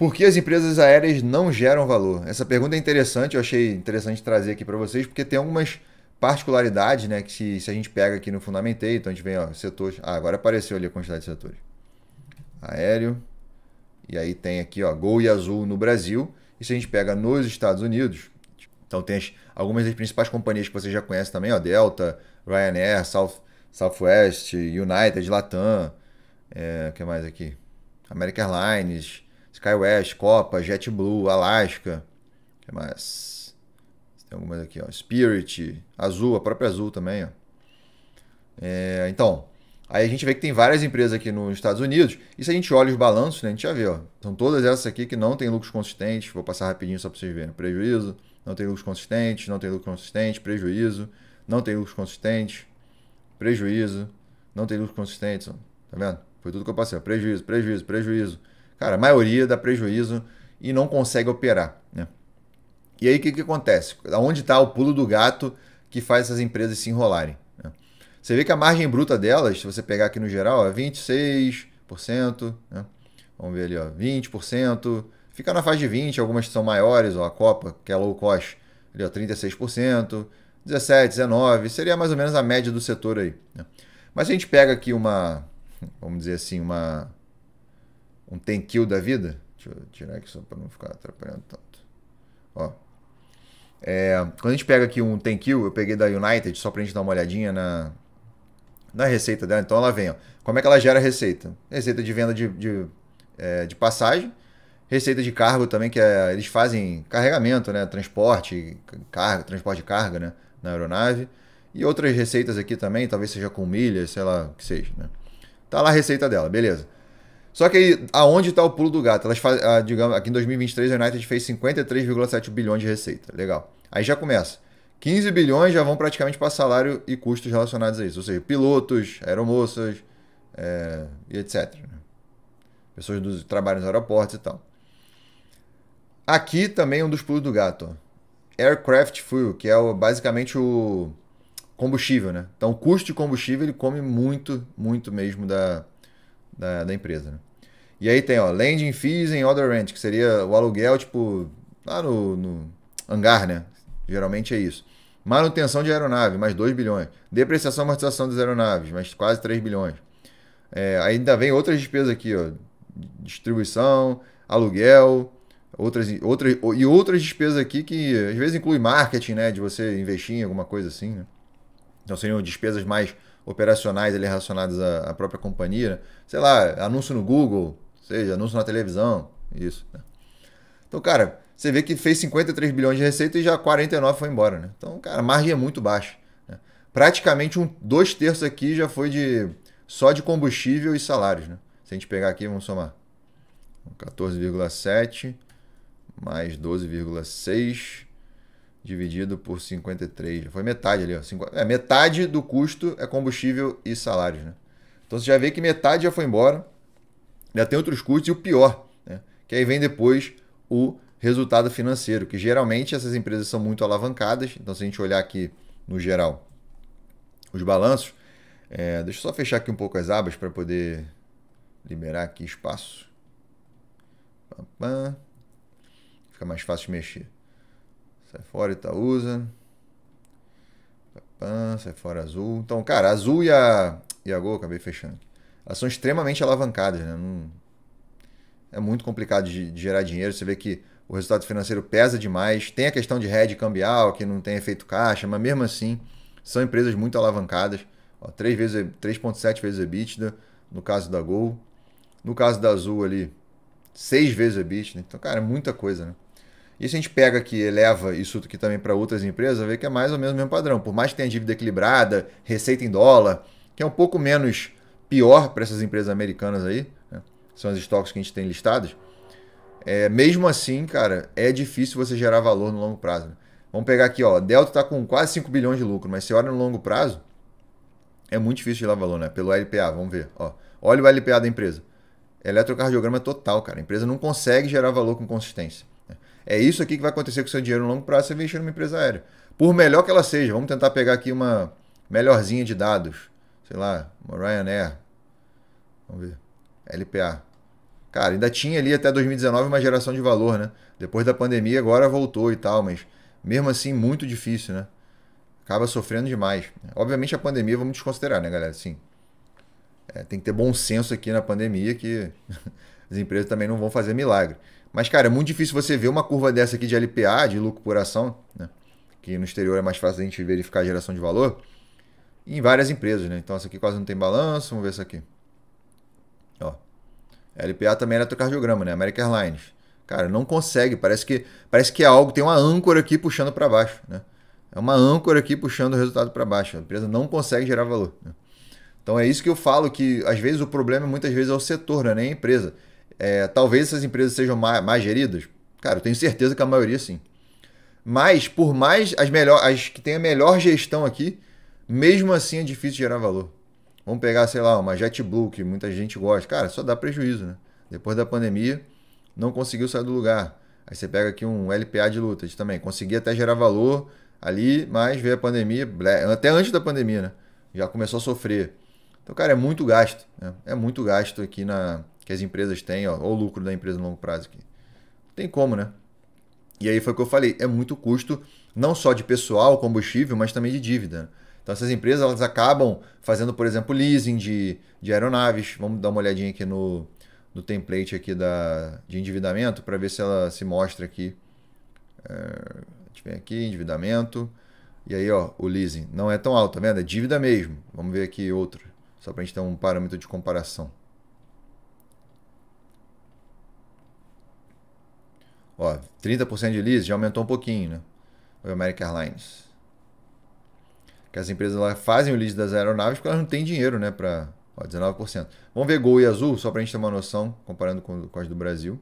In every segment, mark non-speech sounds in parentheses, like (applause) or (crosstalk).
Por que as empresas aéreas não geram valor? Essa pergunta é interessante, eu achei interessante trazer aqui para vocês, porque tem algumas particularidades, né? Que se, se, a gente pega aqui no Fundamentei, então a gente vem, ó, setores. Ah, agora apareceu ali a quantidade de setores. Aéreo. E aí tem aqui, ó, Gol e Azul no Brasil. E se a gente pega nos Estados Unidos, então tem as, algumas das principais companhias que você já conhece também, ó, Delta, Ryanair, South, Southwest, United, Latam, é, o que mais aqui? American Airlines, Skywest, Copa, JetBlue, Alaska. O que mais? Tem algumas aqui, ó. Spirit, Azul, a própria Azul também, ó. É, então, aí a gente vê que tem várias empresas aqui nos Estados Unidos. E se a gente olha os balanços, né, a gente já vê, ó. São então, todas essas aqui que não tem lucros consistentes. Vou passar rapidinho só para vocês verem. Prejuízo, não tem lucros consistentes, não tem lucro consistente, prejuízo, não tem lucros consistentes, prejuízo, não tem lucros consistentes. Ó. Tá vendo? Foi tudo que eu passei. Ó. Prejuízo, prejuízo, prejuízo. Cara, a maioria dá prejuízo e não consegue operar. Né? E aí o que, que acontece? Onde está o pulo do gato que faz essas empresas se enrolarem? Né? Você vê que a margem bruta delas, se você pegar aqui no geral, é 26%. Né? Vamos ver ali, ó, 20%. Fica na faixa de 20%, algumas que são maiores, ó, a Copa, que é low cost, ali, ó, 36%, 17%, 19%. Seria mais ou menos a média do setor aí. Né? Mas se a gente pega aqui uma, vamos dizer assim, uma um tem kill da vida. Deixa eu tirar aqui só para não ficar atrapalhando tanto. Ó. É, quando a gente pega aqui um tem kill, eu peguei da United só para a gente dar uma olhadinha na, na receita dela. Então ela vem, ó. Como é que ela gera receita? Receita de venda de, de, é, de passagem, receita de cargo também, que é, eles fazem carregamento, né? Transporte, carga, transporte de carga, né? Na aeronave. E outras receitas aqui também, talvez seja com milhas, sei lá o que seja, né? Tá lá a receita dela, beleza. Só que aí, aonde está o pulo do gato? Elas faz, ah, digamos, aqui em 2023 a United fez 53,7 bilhões de receita. Legal. Aí já começa. 15 bilhões já vão praticamente para salário e custos relacionados a isso. Ou seja, pilotos, aeromoças é, e etc. Né? Pessoas que trabalham nos aeroportos e tal. Aqui também é um dos pulos do gato. Aircraft fuel, que é o, basicamente o combustível, né? Então o custo de combustível ele come muito, muito mesmo da, da, da empresa. Né? E aí tem, ó, landing fees and other rent, que seria o aluguel, tipo, lá no, no hangar, né? Geralmente é isso. Manutenção de aeronave, mais 2 bilhões. Depreciação e amortização das aeronaves, mais quase 3 bilhões. É, ainda vem outras despesas aqui, ó. Distribuição, aluguel, outras, outras, e outras despesas aqui que às vezes inclui marketing, né? De você investir em alguma coisa assim, né? Então seriam despesas mais operacionais ali relacionadas à, à própria companhia. Né? Sei lá, anúncio no Google, seja, anúncio na televisão, isso. Né? Então, cara, você vê que fez 53 bilhões de receita e já 49 foi embora, né? Então, cara, a margem é muito baixa. Né? Praticamente um, dois terços aqui já foi de só de combustível e salários, né? Se a gente pegar aqui, vamos somar. 14,7 mais 12,6 dividido por 53. Já foi metade ali, ó. É, metade do custo é combustível e salários, né? Então você já vê que metade já foi embora. Ainda tem outros custos e o pior, né? que aí vem depois o resultado financeiro, que geralmente essas empresas são muito alavancadas. Então, se a gente olhar aqui no geral os balanços, é, deixa eu só fechar aqui um pouco as abas para poder liberar aqui espaço. Fica mais fácil de mexer. Sai fora, Itaúsa. Sai fora, Azul. Então, cara, Azul e a, e a Gol, acabei fechando aqui elas são extremamente alavancadas. Né? Não, é muito complicado de, de, gerar dinheiro. Você vê que o resultado financeiro pesa demais. Tem a questão de rede cambial, que não tem efeito caixa, mas mesmo assim, são empresas muito alavancadas. 3,7 vezes, 3 vezes EBITDA, no caso da Gol. No caso da Azul ali, 6 vezes EBITDA. Então, cara, é muita coisa, né? E se a gente pega que eleva isso aqui também para outras empresas, vê que é mais ou menos o mesmo padrão. Por mais que tenha dívida equilibrada, receita em dólar, que é um pouco menos pior para essas empresas americanas aí, né? são as estoques que a gente tem listadas. É, mesmo assim, cara, é difícil você gerar valor no longo prazo. Né? Vamos pegar aqui, ó, Delta está com quase 5 bilhões de lucro, mas se olha no longo prazo, é muito difícil gerar valor, né? Pelo LPA, vamos ver. Ó, olha o LPA da empresa. Eletrocardiograma é total, cara. A empresa não consegue gerar valor com consistência. Né? É isso aqui que vai acontecer com o seu dinheiro no longo prazo se você investir numa empresa aérea. Por melhor que ela seja, vamos tentar pegar aqui uma melhorzinha de dados sei lá, uma Ryanair. Vamos ver. LPA. Cara, ainda tinha ali até 2019 uma geração de valor, né? Depois da pandemia agora voltou e tal, mas mesmo assim muito difícil, né? Acaba sofrendo demais. Obviamente a pandemia vamos desconsiderar, né, galera? Sim. É, tem que ter bom senso aqui na pandemia que (laughs) as empresas também não vão fazer milagre. Mas, cara, é muito difícil você ver uma curva dessa aqui de LPA, de lucro por ação, né? que no exterior é mais fácil a gente verificar a geração de valor, em várias empresas, né? Então essa aqui quase não tem balanço, vamos ver essa aqui. Ó. LPA também é eletrocardiograma, né? American Airlines. Cara, não consegue, parece que parece que é algo, tem uma âncora aqui puxando para baixo, né? É uma âncora aqui puxando o resultado para baixo. A empresa não consegue gerar valor. Né? Então é isso que eu falo que às vezes o problema muitas vezes é o setor, né? nem a empresa. É, talvez essas empresas sejam mais, mais geridas. Cara, eu tenho certeza que a maioria sim. Mas por mais as melhor, as que têm a melhor gestão aqui, mesmo assim é difícil gerar valor. Vamos pegar, sei lá, uma JetBlue, que muita gente gosta. Cara, só dá prejuízo, né? Depois da pandemia, não conseguiu sair do lugar. Aí você pega aqui um LPA de lutas também. Consegui até gerar valor ali, mas veio a pandemia, até antes da pandemia, né? Já começou a sofrer. Então, cara, é muito gasto. Né? É muito gasto aqui na que as empresas têm, ó, o lucro da empresa no longo prazo aqui. Não tem como, né? E aí foi o que eu falei, é muito custo, não só de pessoal, combustível, mas também de dívida. Né? Então essas empresas elas acabam fazendo, por exemplo, leasing de, de aeronaves. Vamos dar uma olhadinha aqui no, no template aqui da, de endividamento para ver se ela se mostra aqui. É, a gente vem aqui, endividamento. E aí, ó, o leasing não é tão alto, tá vendo? É dívida mesmo. Vamos ver aqui outro, só para a gente ter um parâmetro de comparação. Ó, 30% de leasing já aumentou um pouquinho, né? O American Airlines que as empresas lá fazem o lease das aeronaves porque elas não têm dinheiro, né, para 19%. Vamos ver Gol e Azul, só para a gente ter uma noção, comparando com, com as do Brasil.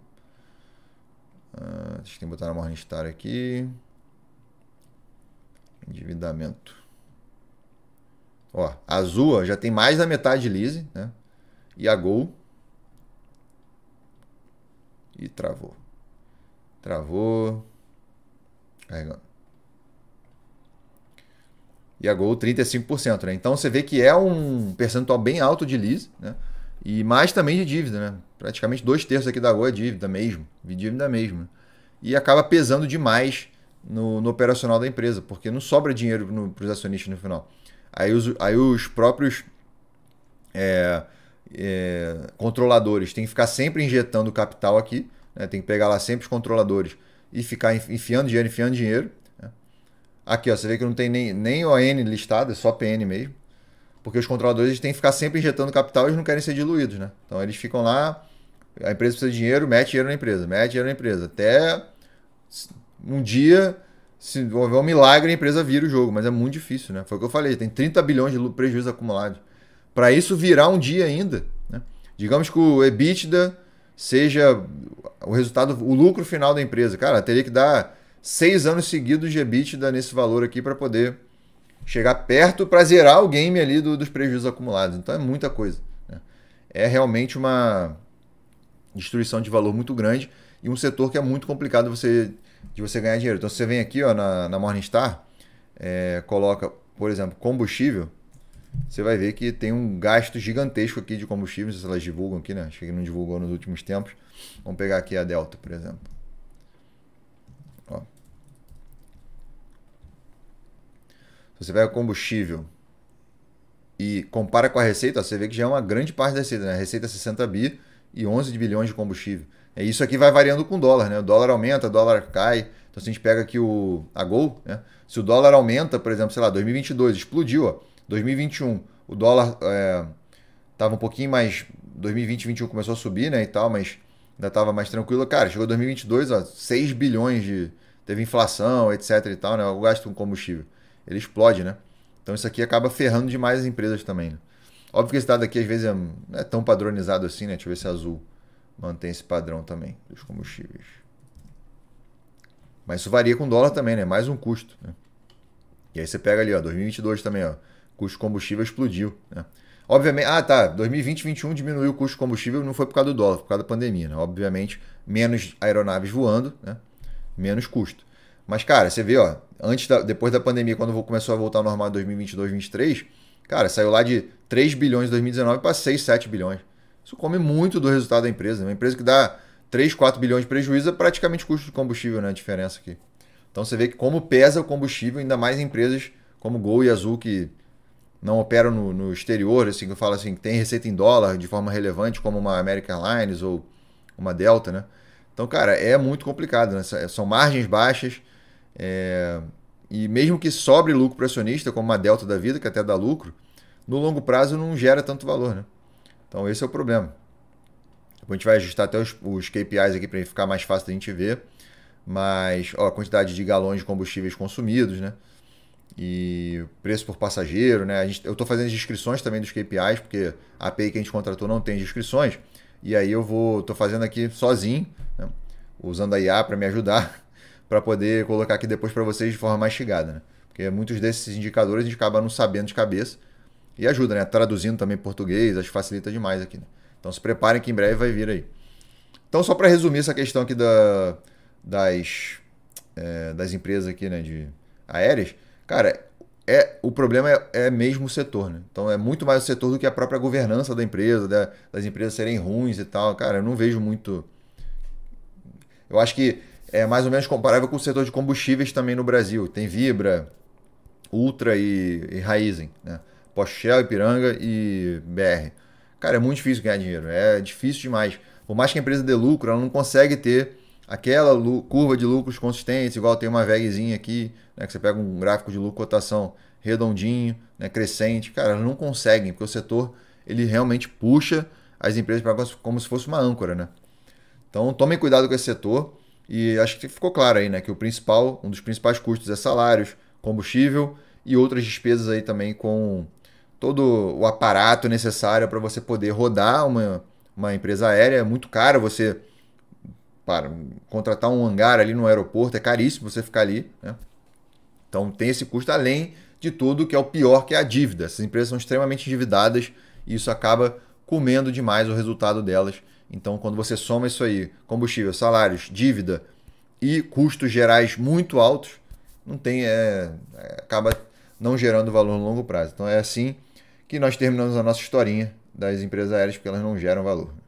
Uh, ah, tem que botar na Morningstar aqui. Endividamento. Ó, a Azul já tem mais da metade de lease, né? E a Gol. E travou. Travou. Carregando e a Gol 35%, né? Então você vê que é um percentual bem alto de lease, né? E mais também de dívida, né? Praticamente dois terços aqui da Gol é dívida mesmo, dívida mesmo. Né? E acaba pesando demais no, no operacional da empresa, porque não sobra dinheiro para os acionistas no final. Aí os, aí os próprios é, é, controladores têm que ficar sempre injetando capital aqui, né? tem que pegar lá sempre os controladores e ficar enfiando dinheiro, enfiando dinheiro, Aqui, ó, você vê que não tem nem, nem ON listado, é só PN mesmo. Porque os controladores têm que ficar sempre injetando capital e eles não querem ser diluídos, né? Então eles ficam lá, a empresa precisa de dinheiro, mete dinheiro na empresa, mete dinheiro na empresa. Até um dia, se houver um milagre, a empresa vira o jogo. Mas é muito difícil, né? Foi o que eu falei, tem 30 bilhões de prejuízos acumulados Para isso virar um dia ainda, né? Digamos que o EBITDA seja o resultado, o lucro final da empresa. Cara, teria que dar seis anos seguidos de EBITDA nesse valor aqui para poder chegar perto para zerar o game ali do, dos prejuízos acumulados. Então é muita coisa. Né? É realmente uma destruição de valor muito grande e um setor que é muito complicado você, de você ganhar dinheiro. Então você vem aqui ó, na, na Morningstar, é, coloca, por exemplo, combustível, você vai ver que tem um gasto gigantesco aqui de combustível, se elas divulgam aqui, né? Acho que não divulgou nos últimos tempos. Vamos pegar aqui a Delta, por exemplo. você pega combustível e compara com a receita, ó, você vê que já é uma grande parte da receita, né? A receita é 60 bi e 11 bilhões de combustível. é isso aqui vai variando com o dólar, né? O dólar aumenta, o dólar cai. Então, se a gente pega aqui o, a Gol, né? Se o dólar aumenta, por exemplo, sei lá, 2022 explodiu, ó. 2021, o dólar é, tava um pouquinho mais... 2020, 2021 começou a subir, né, e tal, mas ainda tava mais tranquilo. Cara, chegou 2022, ó, 6 bilhões de... Teve inflação, etc e tal, né? O gasto com combustível ele explode, né? Então isso aqui acaba ferrando demais as empresas também. Né? Óbvio que esse dado aqui às vezes é, não é tão padronizado assim, né? Deixa eu ver se azul mantém esse padrão também dos combustíveis. Mas isso varia com dólar também, né? Mais um custo. Né? E aí você pega ali, ó, 2022 também, ó. Custo de combustível explodiu, né? Obviamente, ah tá, 2020 2021 diminuiu o custo de combustível, não foi por causa do dólar, foi por causa da pandemia, né? Obviamente, menos aeronaves voando, né? Menos custo. Mas, cara, você vê, ó, antes da, depois da pandemia, quando começou a voltar ao normal em 2022, 2023, cara, saiu lá de 3 bilhões em 2019 para 6, 7 bilhões. Isso come muito do resultado da empresa. Uma empresa que dá 3, 4 bilhões de prejuízo é praticamente custo de combustível, né? A diferença aqui. Então você vê que como pesa o combustível, ainda mais em empresas como Gol e Azul, que não operam no, no exterior, assim, que eu falo assim, que tem receita em dólar de forma relevante, como uma American Airlines ou uma Delta, né? Então, cara, é muito complicado, né? São margens baixas, é, e mesmo que sobre lucro para acionista, como uma delta da vida, que até dá lucro, no longo prazo não gera tanto valor. Né? Então esse é o problema. Depois a gente vai ajustar até os, os KPIs aqui para ficar mais fácil da gente ver. Mas ó, a quantidade de galões de combustíveis consumidos, né? E preço por passageiro, né? Gente, eu estou fazendo as inscrições também dos KPIs, porque a API que a gente contratou não tem inscrições. E aí eu vou, estou fazendo aqui sozinho, né? usando a IA para me ajudar para poder colocar aqui depois para vocês de forma mastigada, né? Porque muitos desses indicadores a gente acaba não sabendo de cabeça e ajuda, né? Traduzindo também português, acho que facilita demais aqui, né? Então se preparem que em breve vai vir aí. Então só para resumir essa questão aqui da, das, é, das empresas aqui, né, de aéreas, cara, é, o problema é, é, mesmo o setor, né? Então é muito mais o setor do que a própria governança da empresa, da, das empresas serem ruins e tal. Cara, eu não vejo muito. Eu acho que é mais ou menos comparável com o setor de combustíveis também no Brasil. Tem Vibra, Ultra e, e Raizen, né? Pochel, Ipiranga e BR. Cara, é muito difícil ganhar dinheiro, é difícil demais. Por mais que a empresa dê lucro, ela não consegue ter aquela curva de lucros consistente, igual tem uma VEGzinha aqui, né, que você pega um gráfico de lucro cotação redondinho, né, crescente. Cara, elas não conseguem, porque o setor ele realmente puxa as empresas para como se fosse uma âncora, né? Então, tomem cuidado com esse setor. E acho que ficou claro aí, né, que o principal, um dos principais custos é salários, combustível e outras despesas aí também com todo o aparato necessário para você poder rodar uma, uma empresa aérea. É muito caro você para contratar um hangar ali no aeroporto, é caríssimo você ficar ali, né? Então tem esse custo além de tudo que é o pior que é a dívida. Essas empresas são extremamente endividadas e isso acaba comendo demais o resultado delas. Então, quando você soma isso aí, combustível, salários, dívida e custos gerais muito altos, não tem, é, é, acaba não gerando valor no longo prazo. Então, é assim que nós terminamos a nossa historinha das empresas aéreas, porque elas não geram valor.